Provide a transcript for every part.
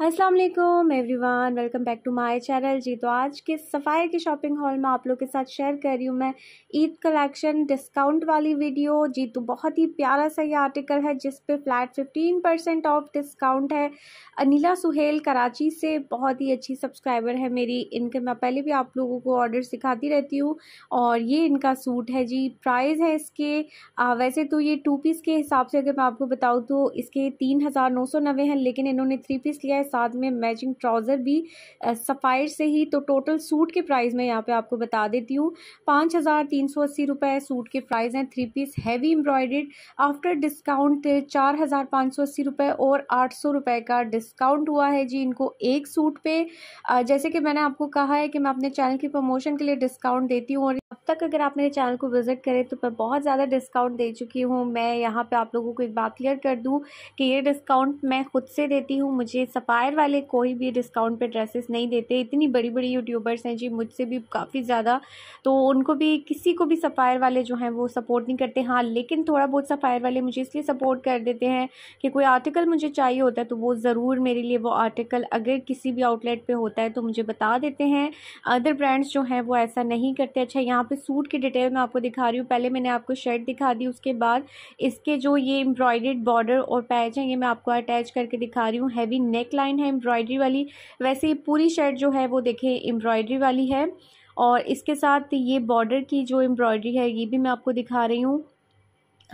अस्सलाम वालेकुम everyone welcome back to my channel जी तो आज के सफ़ाई के शॉपिंग हॉल में आप लोग के साथ शेयर कर रही हूँ मैं ईद कलेक्शन डिस्काउंट वाली वीडियो जी तो बहुत ही प्यारा सा ये आर्टिकल है जिस पे फ्लैट 15 परसेंट ऑफ डिस्काउंट है अनिला सुहेल कराची से बहुत ही अच्छी सब्सक्राइबर है मेरी इनके मैं पहले भी आप लोगों को ऑर्डर सिखाती रहती हूँ और ये इनका सूट है जी प्राइज़ है इसके आ, वैसे तो ये टू पीस के हिसाब से अगर मैं आपको बताऊँ तो इसके तीन हैं लेकिन इन्होंने थ्री पीस लिया है साथ में मैचिंग ट्राउज़र भी सफ़ायर से ही तो टोटल सूट के प्राइस में यहाँ पे आपको बता देती हूँ पाँच हज़ार तीन सौ अस्सी रुपये सूट के प्राइस हैं three piece heavy embroidered after discount चार हज़ार पाँच सौ अस्सी रुपये और आठ सौ रुपये का डिस्काउंट हुआ है जी इनको एक सूट पे जैसे कि मैंने आपको कहा है कि मैं अपने चैनल की प्रमोशन के लिए डिस्काउंट देती हूँ और तक अगर आप मेरे चैनल को विज़िट करें तो मैं बहुत ज़्यादा डिस्काउंट दे चुकी हूँ मैं यहाँ पे आप लोगों को एक बात क्लियर कर दूँ कि ये डिस्काउंट मैं खुद से देती हूँ मुझे सफ़ायर वाले कोई भी डिस्काउंट पे ड्रेसेस नहीं देते इतनी बड़ी बड़ी यूट्यूबर्स हैं जी मुझसे भी काफ़ी ज़्यादा तो उनको भी किसी को भी सफ़ायर वाले जो हैं वो सपोर्ट नहीं करते हाँ लेकिन थोड़ा बहुत सफ़ायर वाले मुझे इसलिए सपोर्ट कर देते हैं कि कोई आर्टिकल मुझे चाहिए होता है तो वो ज़रूर मेरे लिए वो आर्टिकल अगर किसी भी आउटलेट पर होता है तो मुझे बता देते हैं अदर ब्रांड्स जो हैं वो ऐसा नहीं करते अच्छा यहाँ पर सूट की डिटेल मैं आपको दिखा रही हूँ पहले मैंने आपको शर्ट दिखा दी उसके बाद इसके जो ये एम्ब्रॉयडेड बॉर्डर और पैच हैं ये मैं आपको अटैच करके दिखा रही हूँ हैवी नेक लाइन है एम्ब्रॉयडरी वाली वैसे पूरी शर्ट जो है वो देखें एम्ब्रॉयडरी वाली है और इसके साथ ये बॉर्डर की जो एम्ब्रॉयडरी है ये भी मैं आपको दिखा रही हूँ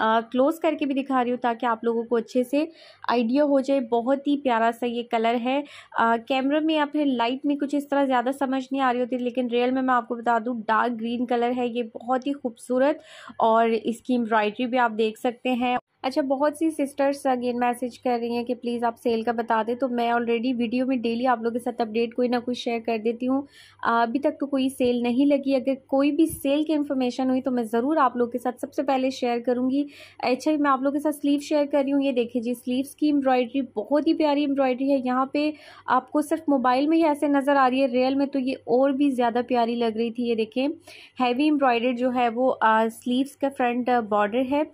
क्लोज़ करके भी दिखा रही हूँ ताकि आप लोगों को अच्छे से आइडिया हो जाए बहुत ही प्यारा सा ये कलर है कैमरा में या फिर लाइट में कुछ इस तरह ज़्यादा समझ नहीं आ रही होती लेकिन रियल में मैं आपको बता दूँ डार्क ग्रीन कलर है ये बहुत ही खूबसूरत और इसकी एम्ब्रॉयडरी भी आप देख सकते हैं अच्छा बहुत सी सिस्टर्स अगेन मैसेज कर रही हैं कि प्लीज़ आप सेल का बता दें तो मैं ऑलरेडी वीडियो में डेली आप लोगों के साथ अपडेट कोई ना कोई शेयर कर देती हूँ अभी तक तो कोई सेल नहीं लगी अगर कोई भी सेल की इन्फॉर्मेशन हुई तो मैं ज़रूर आप लोग के साथ सबसे पहले शेयर करूँगी अच्छा मैं आप लोगों के साथ स्लीव शेयर कर रही हूँ ये देखिए जी स्लीव्स की एम्ब्रॉयडरी बहुत ही प्यारी एम्ब्रॉयडरी है यहाँ पे आपको सिर्फ मोबाइल में ही ऐसे नज़र आ रही है रियल में तो ये और भी ज़्यादा प्यारी लग रही थी ये देखें हैवी एम्ब्रॉयडरी जो है वो स्लीव्स का फ्रंट बॉर्डर है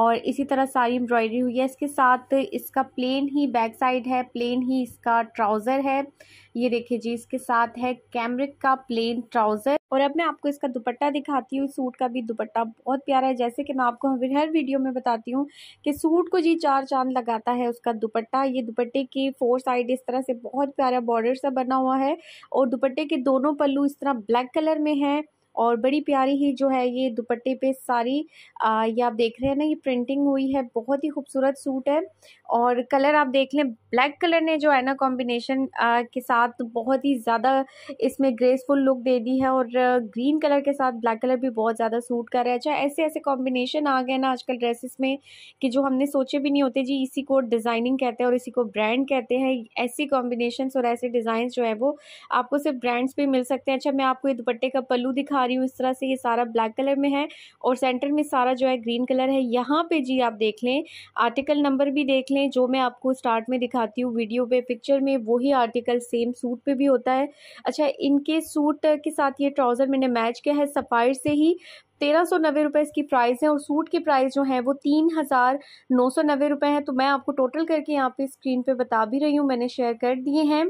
और इसी तरह सारी एम्ब्रॉयडरी हुई है इसके साथ इसका प्लेन ही बैक साइड है प्लेन ही इसका ट्राउज़र है ये देखिए जी इसके साथ है कैमरिक का प्लेन ट्राउज़र और अब मैं आपको इसका दुपट्टा दिखाती हूँ सूट का भी दुपट्टा बहुत प्यारा है जैसे कि मैं आपको हर वीडियो में बताती हूँ कि सूट को जी चार चांद लगाता है उसका दुपट्टा ये दुपट्टे की फोर साइड इस तरह से बहुत प्यारा बॉर्डर सा बना हुआ है और दुपट्टे के दोनों पल्लू इस तरह ब्लैक कलर में है और बड़ी प्यारी ही जो है ये दुपट्टे पे सारी आ, ये आप देख रहे हैं ना ये प्रिंटिंग हुई है बहुत ही खूबसूरत सूट है और कलर आप देख लें ब्लैक कलर ने जो है ना कॉम्बिनेशन के साथ बहुत ही ज़्यादा इसमें ग्रेसफुल लुक दे दी है और ग्रीन कलर के साथ ब्लैक कलर भी बहुत ज़्यादा सूट कर रहा है अच्छा ऐसे ऐसे कॉम्बिनेशन आ गए ना आजकल ड्रेसेस में कि जो हमने सोचे भी नहीं होते जी इसी को डिज़ाइनिंग कहते हैं और इसी को ब्रांड कहते हैं ऐसी कॉम्बिनेशन और ऐसे डिज़ाइन जो है वो आपको सिर्फ ब्रांड्स पर मिल सकते हैं अच्छा मैं आपको ये दुपट्टे का पल्लू दिखा पा रही हूँ इस तरह से ये सारा ब्लैक कलर में है और सेंटर में सारा जो है ग्रीन कलर है यहाँ पे जी आप देख लें आर्टिकल नंबर भी देख लें जो मैं आपको स्टार्ट में दिखाती हूँ वीडियो पे पिक्चर में वही आर्टिकल सेम सूट पे भी होता है अच्छा इनके सूट के साथ ये ट्राउज़र मैंने मैच किया है सफ़ायर से ही तेरह सौ नब्बे रुपये इसकी प्राइस है और सूट के प्राइस जो है वो तीन हज़ार नौ सौ नब्बे रुपये है तो मैं आपको टोटल करके यहाँ पे स्क्रीन पे बता भी रही हूँ मैंने शेयर कर दिए हैं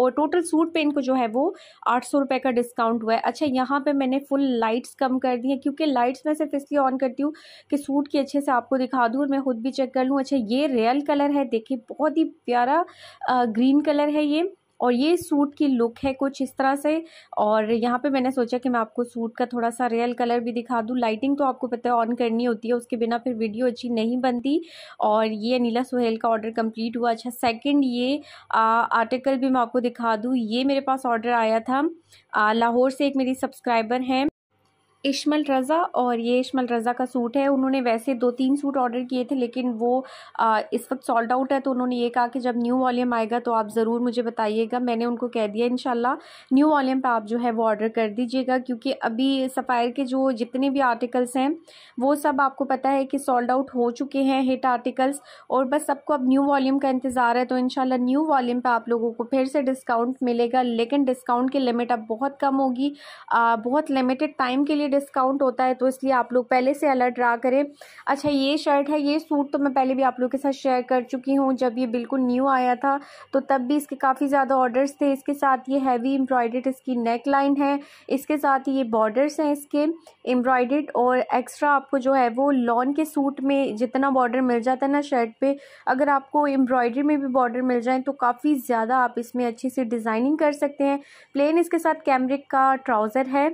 और टोटल सूट पे इनको जो है वो आठ सौ रुपये का डिस्काउंट हुआ है अच्छा यहाँ पे मैंने फुल लाइट्स कम कर दी हैं क्योंकि लाइट्स मैं सिर्फ इसलिए ऑन करती हूँ कि सूट की अच्छे से आपको दिखा दूँ और मैं खुद भी चेक कर लूँ अच्छा ये रियल कलर है देखिए बहुत ही प्यारा ग्रीन कलर है ये और ये सूट की लुक है कुछ इस तरह से और यहाँ पे मैंने सोचा कि मैं आपको सूट का थोड़ा सा रियल कलर भी दिखा दूँ लाइटिंग तो आपको पता है ऑन करनी होती है उसके बिना फिर वीडियो अच्छी नहीं बनती और ये नीला सुहेल का ऑर्डर कम्प्लीट हुआ अच्छा सेकेंड ये आर्टिकल भी मैं आपको दिखा दूँ ये मेरे पास ऑर्डर आया था लाहौर से एक मेरी सब्सक्राइबर हैं इशमल रज़ा और ये इशमल रज़ा का सूट है उन्होंने वैसे दो तीन सूट ऑर्डर किए थे लेकिन वो आ, इस वक्त सॉल्ड आउट है तो उन्होंने ये कहा कि जब न्यू वॉल्यूम आएगा तो आप ज़रूर मुझे बताइएगा मैंने उनको कह दिया इन न्यू वॉल्यूम पर आप जो है वो ऑर्डर कर दीजिएगा क्योंकि अभी सफ़ायर के जो जितने भी आर्टिकल्स हैं वो सब आपको पता है कि सॉल्ड आउट हो चुके हैं हिट आर्टिकल्स और बस सबको अब न्यू वॉल्यूम का इंतज़ार है तो इन न्यू वॉल्यूम पर आप लोगों को फिर से डिस्काउंट मिलेगा लेकिन डिस्काउंट की लिमिट अब बहुत कम होगी बहुत लिमिटेड टाइम के लिए डिस्काउंट होता है तो इसलिए आप लोग पहले से अलर्ट रहा करें अच्छा ये शर्ट है ये सूट तो मैं पहले भी आप लोग के साथ शेयर कर चुकी हूँ जब ये बिल्कुल न्यू आया था तो तब भी इसके काफ़ी ज़्यादा ऑर्डर्स थे इसके साथ ये हैवी एम्ब्रॉयड इसकी नेक लाइन है इसके साथ ये बॉर्डर्स हैं इसके एम्ब्रॉयड और एक्स्ट्रा आपको जो है वो लॉन के सूट में जितना बॉर्डर मिल जाता है ना शर्ट पर अगर आपको एम्ब्रॉयडरी में भी बॉर्डर मिल जाए तो काफ़ी ज़्यादा आप इसमें अच्छी सी डिज़ाइनिंग कर सकते हैं प्लेन इसके साथ कैमरिक का ट्राउज़र है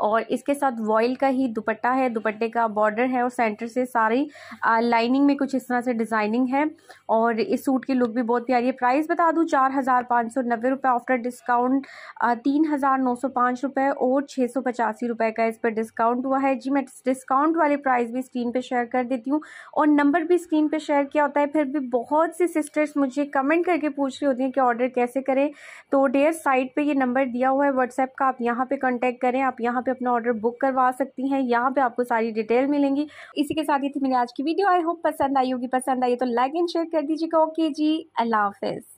और इसके साथ वॉयल का ही दुपट्टा है दुपट्टे का बॉर्डर है और सेंटर से सारी लाइनिंग में कुछ इस तरह से डिज़ाइनिंग है और इस सूट की लुक भी बहुत प्यारी है प्राइस बता दूँ चार हज़ार पाँच सौ नब्बे रुपये आफ्टर डिस्काउंट तीन हज़ार नौ सौ पाँच रुपये और छः सौ पचासी रुपये का इस पर डिस्काउंट हुआ है जी मैं डिस्काउंट वाले प्राइस भी स्क्रीन पर शेयर कर देती हूँ और नंबर भी स्क्रीन पर शेयर किया होता है फिर भी बहुत सी सिस्टर्स मुझे कमेंट करके पूछ रही होती हैं कि ऑर्डर कैसे करें तो डेयर साइट पर ये नंबर दिया हुआ है व्हाट्सएप का आप यहाँ पर कॉन्टैक्ट करें आप यहाँ पे अपना ऑर्डर बुक करवा सकती हैं यहाँ पे आपको सारी डिटेल मिलेंगी इसी के साथ ये थी मेरी आज की वीडियो आई होप पसंद आई होगी पसंद आई तो लाइक एंड शेयर कर दीजिएगा ओके जी अल्लाह हाफिज़